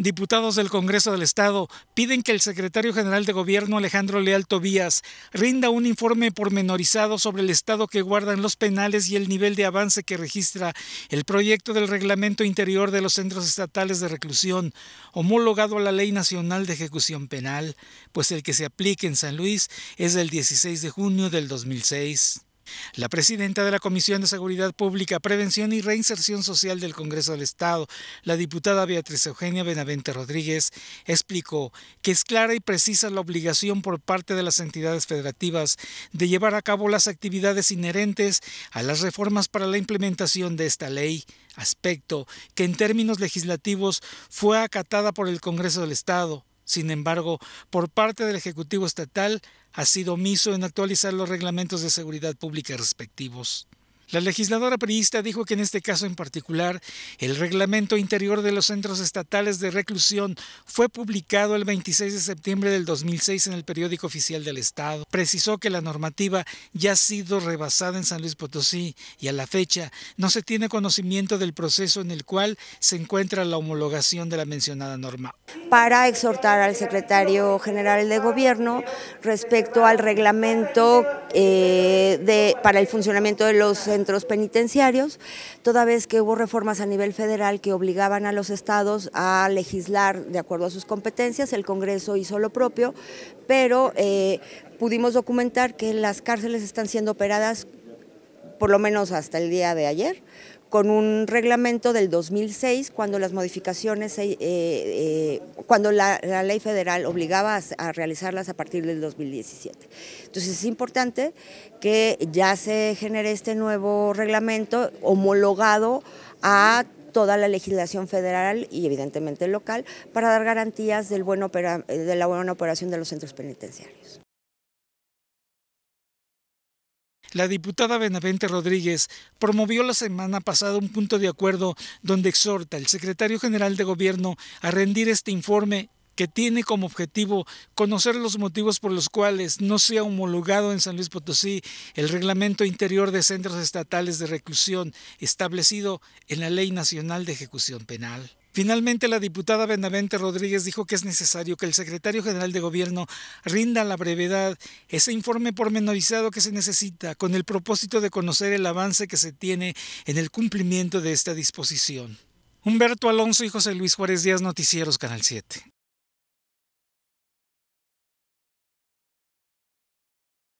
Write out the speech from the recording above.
Diputados del Congreso del Estado piden que el secretario general de Gobierno Alejandro Leal Tobías rinda un informe pormenorizado sobre el estado que guardan los penales y el nivel de avance que registra el proyecto del reglamento interior de los centros estatales de reclusión, homologado a la Ley Nacional de Ejecución Penal, pues el que se aplique en San Luis es el 16 de junio del 2006. La presidenta de la Comisión de Seguridad Pública, Prevención y Reinserción Social del Congreso del Estado, la diputada Beatriz Eugenia Benavente Rodríguez, explicó que es clara y precisa la obligación por parte de las entidades federativas de llevar a cabo las actividades inherentes a las reformas para la implementación de esta ley, aspecto que en términos legislativos fue acatada por el Congreso del Estado sin embargo, por parte del Ejecutivo Estatal ha sido omiso en actualizar los reglamentos de seguridad pública respectivos. La legisladora periodista dijo que en este caso en particular, el reglamento interior de los centros estatales de reclusión fue publicado el 26 de septiembre del 2006 en el periódico oficial del Estado. Precisó que la normativa ya ha sido rebasada en San Luis Potosí y a la fecha no se tiene conocimiento del proceso en el cual se encuentra la homologación de la mencionada norma para exhortar al secretario general de gobierno respecto al reglamento eh, de, para el funcionamiento de los centros penitenciarios, toda vez que hubo reformas a nivel federal que obligaban a los estados a legislar de acuerdo a sus competencias, el Congreso hizo lo propio, pero eh, pudimos documentar que las cárceles están siendo operadas por lo menos hasta el día de ayer, con un reglamento del 2006 cuando las modificaciones, eh, eh, cuando la, ley federal obligaba a, realizarlas a partir del 2017. Entonces es importante que ya se genere este nuevo reglamento homologado a toda la legislación federal y evidentemente local para dar garantías de la buena operación de los centros penitenciarios. La diputada Benavente Rodríguez promovió la semana pasada un punto de acuerdo donde exhorta al secretario general de Gobierno a rendir este informe que tiene como objetivo conocer los motivos por los cuales no se ha homologado en San Luis Potosí el reglamento interior de centros estatales de reclusión establecido en la Ley Nacional de Ejecución Penal. Finalmente, la diputada Benavente Rodríguez dijo que es necesario que el secretario general de Gobierno rinda a la brevedad ese informe pormenorizado que se necesita con el propósito de conocer el avance que se tiene en el cumplimiento de esta disposición. Humberto Alonso y José Luis Juárez Díaz, Noticieros, Canal 7.